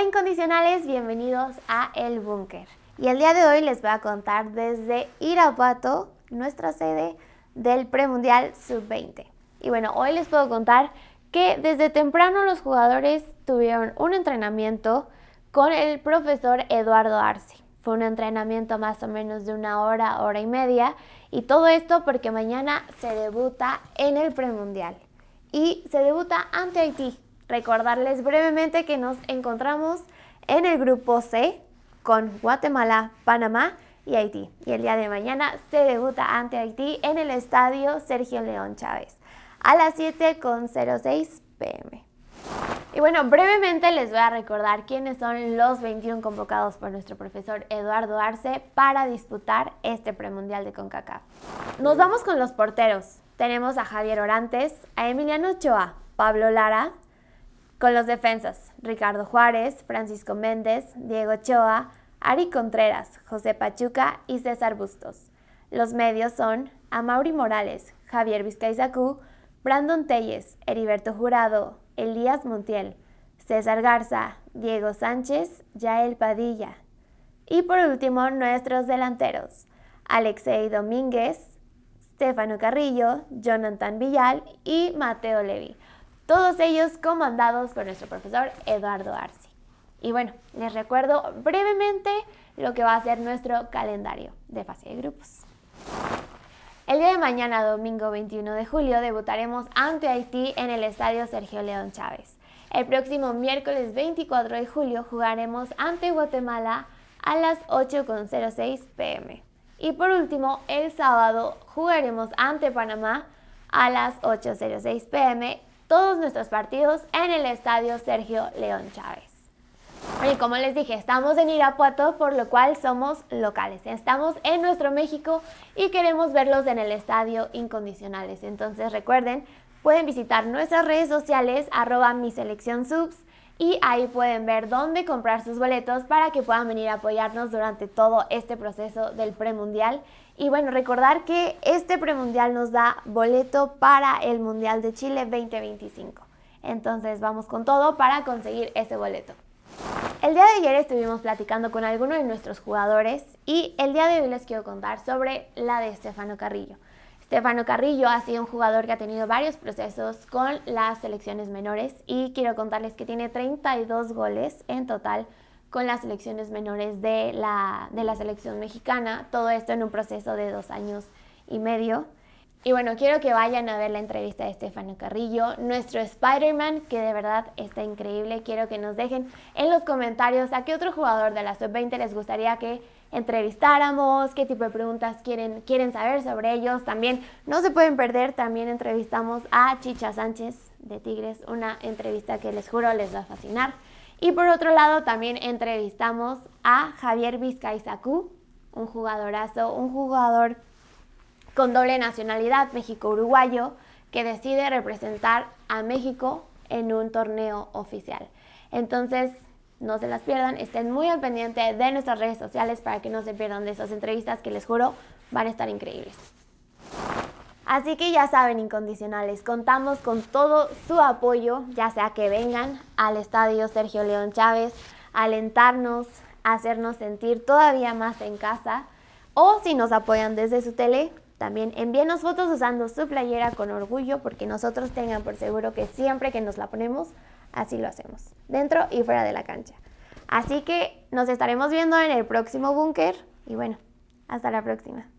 Hola incondicionales, bienvenidos a El Búnker. Y el día de hoy les voy a contar desde Irapuato, nuestra sede del premundial sub-20. Y bueno, hoy les puedo contar que desde temprano los jugadores tuvieron un entrenamiento con el profesor Eduardo Arce. Fue un entrenamiento más o menos de una hora, hora y media. Y todo esto porque mañana se debuta en el premundial. Y se debuta ante Haití, recordarles brevemente que nos encontramos en el grupo C con Guatemala, Panamá y Haití. Y el día de mañana se debuta ante Haití en el estadio Sergio León Chávez a las 7.06 pm. Y bueno, brevemente les voy a recordar quiénes son los 21 convocados por nuestro profesor Eduardo Arce para disputar este premundial de CONCACAF. Nos vamos con los porteros. Tenemos a Javier Orantes, a Emiliano Ochoa, Pablo Lara, con los defensas, Ricardo Juárez, Francisco Méndez, Diego Choa, Ari Contreras, José Pachuca y César Bustos. Los medios son Amaury Morales, Javier Vizcaizacú, Brandon Telles, Heriberto Jurado, Elías Montiel, César Garza, Diego Sánchez, Yael Padilla. Y por último, nuestros delanteros, Alexei Domínguez, Stefano Carrillo, Jonathan Villal y Mateo Levy todos ellos comandados por nuestro profesor Eduardo Arce. Y bueno, les recuerdo brevemente lo que va a ser nuestro calendario de fase de grupos. El día de mañana, domingo 21 de julio, debutaremos ante Haití en el Estadio Sergio León Chávez. El próximo miércoles 24 de julio jugaremos ante Guatemala a las 8.06 pm. Y por último, el sábado jugaremos ante Panamá a las 8.06 pm todos nuestros partidos en el Estadio Sergio León Chávez. Y como les dije, estamos en Irapuato, por lo cual somos locales. Estamos en nuestro México y queremos verlos en el Estadio Incondicionales. Entonces recuerden, pueden visitar nuestras redes sociales, arroba mi selección subs, y ahí pueden ver dónde comprar sus boletos para que puedan venir a apoyarnos durante todo este proceso del premundial. Y bueno, recordar que este premundial nos da boleto para el Mundial de Chile 2025. Entonces vamos con todo para conseguir ese boleto. El día de ayer estuvimos platicando con algunos de nuestros jugadores y el día de hoy les quiero contar sobre la de Estefano Carrillo. Stefano Carrillo ha sido un jugador que ha tenido varios procesos con las selecciones menores y quiero contarles que tiene 32 goles en total con las selecciones menores de la, de la selección mexicana, todo esto en un proceso de dos años y medio. Y bueno, quiero que vayan a ver la entrevista de Estefano Carrillo, nuestro Spider-Man, que de verdad está increíble. Quiero que nos dejen en los comentarios a qué otro jugador de la sub-20 les gustaría que entrevistáramos, qué tipo de preguntas quieren, quieren saber sobre ellos. También no se pueden perder, también entrevistamos a Chicha Sánchez de Tigres, una entrevista que les juro les va a fascinar. Y por otro lado, también entrevistamos a Javier Vizcaizacú, un jugadorazo, un jugador con doble nacionalidad México-Uruguayo que decide representar a México en un torneo oficial. Entonces, no se las pierdan, estén muy al pendiente de nuestras redes sociales para que no se pierdan de esas entrevistas que les juro van a estar increíbles. Así que ya saben, incondicionales, contamos con todo su apoyo, ya sea que vengan al estadio Sergio León Chávez, alentarnos, hacernos sentir todavía más en casa, o si nos apoyan desde su tele, también envíenos fotos usando su playera con orgullo porque nosotros tengan por seguro que siempre que nos la ponemos, así lo hacemos, dentro y fuera de la cancha. Así que nos estaremos viendo en el próximo búnker y bueno, hasta la próxima.